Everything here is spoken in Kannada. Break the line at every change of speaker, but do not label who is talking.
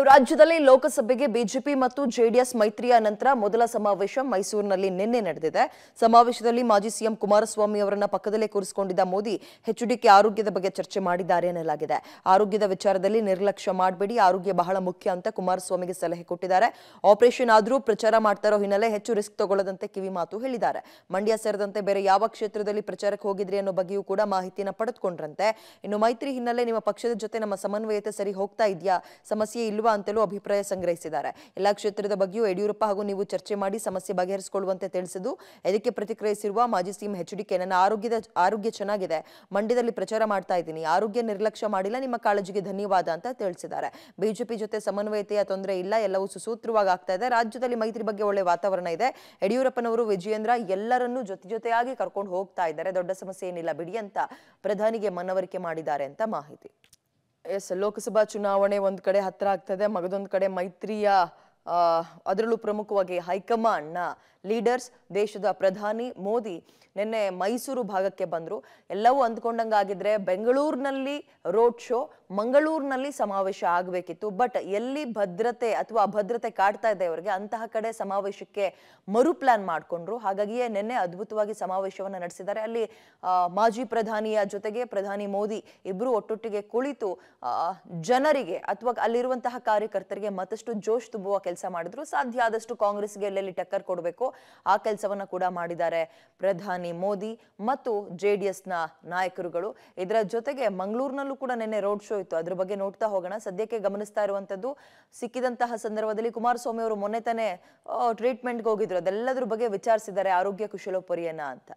ಇನ್ನು ರಾಜ್ಯದಲ್ಲಿ ಲೋಕಸಭೆಗೆ ಬಿಜೆಪಿ ಮತ್ತು ಜೆಡಿಎಸ್ ಮೈತ್ರಿಯ ನಂತರ ಮೊದಲ ಸಮಾವೇಶ ಮೈಸೂರಿನಲ್ಲಿ ನಿನ್ನೆ ನಡೆದಿದೆ ಸಮಾವೇಶದಲ್ಲಿ ಮಾಜಿ ಸಿಎಂ ಕುಮಾರಸ್ವಾಮಿ ಅವರನ್ನ ಪಕ್ಕದಲ್ಲೇ ಕೂರಿಸಿಕೊಂಡಿದ್ದ ಮೋದಿ ಹೆಚ್ಚುಡಿಕೆ ಆರೋಗ್ಯದ ಬಗ್ಗೆ ಚರ್ಚೆ ಮಾಡಿದ್ದಾರೆ ಎನ್ನಲಾಗಿದೆ ಆರೋಗ್ಯದ ವಿಚಾರದಲ್ಲಿ ನಿರ್ಲಕ್ಷ್ಯ ಮಾಡಬೇಡಿ ಆರೋಗ್ಯ ಬಹಳ ಮುಖ್ಯ ಅಂತ ಕುಮಾರಸ್ವಾಮಿಗೆ ಸಲಹೆ ಕೊಟ್ಟಿದ್ದಾರೆ ಆಪರೇಷನ್ ಆದರೂ ಪ್ರಚಾರ ಮಾಡ್ತಾರೋ ಹಿನ್ನೆಲೆ ಹೆಚ್ಚು ರಿಸ್ಕ್ ತಗೊಳ್ಳದಂತೆ ಕಿವಿ ಮಾತು ಹೇಳಿದ್ದಾರೆ ಮಂಡ್ಯ ಸೇರಿದಂತೆ ಬೇರೆ ಯಾವ ಕ್ಷೇತ್ರದಲ್ಲಿ ಪ್ರಚಾರಕ್ಕೆ ಹೋಗಿದ್ರಿ ಅನ್ನೋ ಬಗ್ಗೆಯೂ ಕೂಡ ಮಾಹಿತಿಯನ್ನು ಪಡೆದುಕೊಂಡ್ರಂತೆ ಇನ್ನು ಮೈತ್ರಿ ಹಿನ್ನೆಲೆ ನಿಮ್ಮ ಪಕ್ಷದ ಜೊತೆ ನಮ್ಮ ಸಮನ್ವಯತೆ ಸರಿ ಹೋಗ್ತಾ ಇದೆಯಾ ಸಮಸ್ಯೆ ಇಲ್ವಾ ಅಂತಲೂ ಅಭಿಪ್ರಾಯ ಸಂಗ್ರಹಿಸಿದ್ದಾರೆ ಎಲ್ಲ ಕ್ಷೇತ್ರದ ಬಗ್ಗೆಯೂ ಯಡಿಯೂರಪ್ಪ ಹಾಗೂ ನೀವು ಚರ್ಚೆ ಮಾಡಿ ಸಮಸ್ಯೆ ಬಗೆಹರಿಸಿಕೊಳ್ಳುವಂತೆ ತಿಳಿಸಿದ್ದು ಇದಕ್ಕೆ ಪ್ರತಿಕ್ರಿಯಿಸಿರುವ ಮಾಜಿ ಸಿಎಂ ಎಚ್ ಡಿಕೆ ನನ್ನ ಆರೋಗ್ಯದ ಆರೋಗ್ಯ ಚೆನ್ನಾಗಿದೆ ಮಂಡ್ಯದಲ್ಲಿ ಪ್ರಚಾರ ಮಾಡ್ತಾ ಇದ್ದೀನಿ ಆರೋಗ್ಯ ನಿರ್ಲಕ್ಷ್ಯ ಮಾಡಿಲ್ಲ ನಿಮ್ಮ ಕಾಳಜಿಗೆ ಧನ್ಯವಾದ ಅಂತ ತಿಳಿಸಿದ್ದಾರೆ ಬಿಜೆಪಿ ಜೊತೆ ಸಮನ್ವಯತೆಯ ತೊಂದರೆ ಇಲ್ಲ ಎಲ್ಲವೂ ಸುಸೂತ್ರವಾಗಿ ಆಗ್ತಾ ಇದೆ ರಾಜ್ಯದಲ್ಲಿ ಮೈತ್ರಿ ಬಗ್ಗೆ ಒಳ್ಳೆ ವಾತಾವರಣ ಇದೆ ಯಡಿಯೂರಪ್ಪನವರು ವಿಜಯೇಂದ್ರ ಎಲ್ಲರನ್ನೂ ಜೊತೆ ಜೊತೆಯಾಗಿ ಕರ್ಕೊಂಡು ಹೋಗ್ತಾ ಇದ್ದಾರೆ ದೊಡ್ಡ ಸಮಸ್ಯೆ ಏನಿಲ್ಲ ಬಿಡಿ ಅಂತ ಪ್ರಧಾನಿಗೆ ಮನವರಿಕೆ ಮಾಡಿದ್ದಾರೆ ಅಂತ ಮಾಹಿತಿ ಎಸ್ ಲೋಕಸಭಾ ಚುನಾವಣೆ ಒಂದ್ ಕಡೆ ಹತ್ರ ಆಗ್ತದೆ ಮಗದೊಂದ್ ಕಡೆ ಮೈತ್ರಿಯ ಅದರಲ್ಲೂ ಪ್ರಮುಖವಾಗಿ ಹೈಕಮಾಂಡ್ನ ಲೀಡರ್ಸ್ ದೇಶದ ಪ್ರಧಾನಿ ಮೋದಿ ನಿನ್ನೆ ಮೈಸೂರು ಭಾಗಕ್ಕೆ ಬಂದರು ಎಲ್ಲವೂ ಆಗಿದ್ರೆ ಬೆಂಗಳೂರಿನಲ್ಲಿ ರೋಡ್ ಶೋ ಮಂಗಳೂರಿನಲ್ಲಿ ಸಮಾವೇಶ ಆಗಬೇಕಿತ್ತು ಬಟ್ ಎಲ್ಲಿ ಭದ್ರತೆ ಅಥವಾ ಅಭದ್ರತೆ ಕಾಡ್ತಾ ಇದೆ ಅವರಿಗೆ ಅಂತಹ ಕಡೆ ಸಮಾವೇಶಕ್ಕೆ ಮರು ಪ್ಲಾನ್ ಮಾಡಿಕೊಂಡ್ರು ಹಾಗಾಗಿಯೇ ನಿನ್ನೆ ಅದ್ಭುತವಾಗಿ ಸಮಾವೇಶವನ್ನು ನಡೆಸಿದ್ದಾರೆ ಅಲ್ಲಿ ಮಾಜಿ ಪ್ರಧಾನಿಯ ಜೊತೆಗೆ ಪ್ರಧಾನಿ ಮೋದಿ ಇಬ್ಬರು ಒಟ್ಟೊಟ್ಟಿಗೆ ಕುಳಿತು ಜನರಿಗೆ ಅಥವಾ ಅಲ್ಲಿರುವಂತಹ ಕಾರ್ಯಕರ್ತರಿಗೆ ಮತ್ತಷ್ಟು ಜೋಶ್ ತುಂಬುವ ಕೆಲಸ ಮಾಡಿದ್ರು ಸಾಧ್ಯ ಆದಷ್ಟು ಕಾಂಗ್ರೆಸ್ಗೆ ಎಲ್ಲೆಲ್ಲಿ ಟಕ್ಕರ್ ಕೊಡಬೇಕು ಆ ಕೆಲಸವನ್ನ ಕೂಡ ಮಾಡಿದ್ದಾರೆ ಪ್ರಧಾನಿ ಮೋದಿ ಮತ್ತು ಜೆ ಡಿ ಎಸ್ನ ನಾಯಕರುಗಳು ಇದರ ಜೊತೆಗೆ ಮಂಗಳೂರಿನಲ್ಲೂ ಕೂಡ ನಿನ್ನೆ ರೋಡ್ ಶೋ ಇತ್ತು ಅದ್ರ ಬಗ್ಗೆ ನೋಡ್ತಾ ಹೋಗೋಣ ಸದ್ಯಕ್ಕೆ ಗಮನಿಸ್ತಾ ಇರುವಂತದ್ದು ಸಿಕ್ಕಿದಂತಹ ಸಂದರ್ಭದಲ್ಲಿ ಕುಮಾರಸ್ವಾಮಿ ಅವರು ಮೊನ್ನೆ ತಾನೇ ಟ್ರೀಟ್ಮೆಂಟ್ಗೆ ಹೋಗಿದ್ರು ಅದೆಲ್ಲದ್ರ ಬಗ್ಗೆ ವಿಚಾರಿಸಿದ್ದಾರೆ ಆರೋಗ್ಯ ಕುಶಲೋಪರಿಯನ್ನ ಅಂತ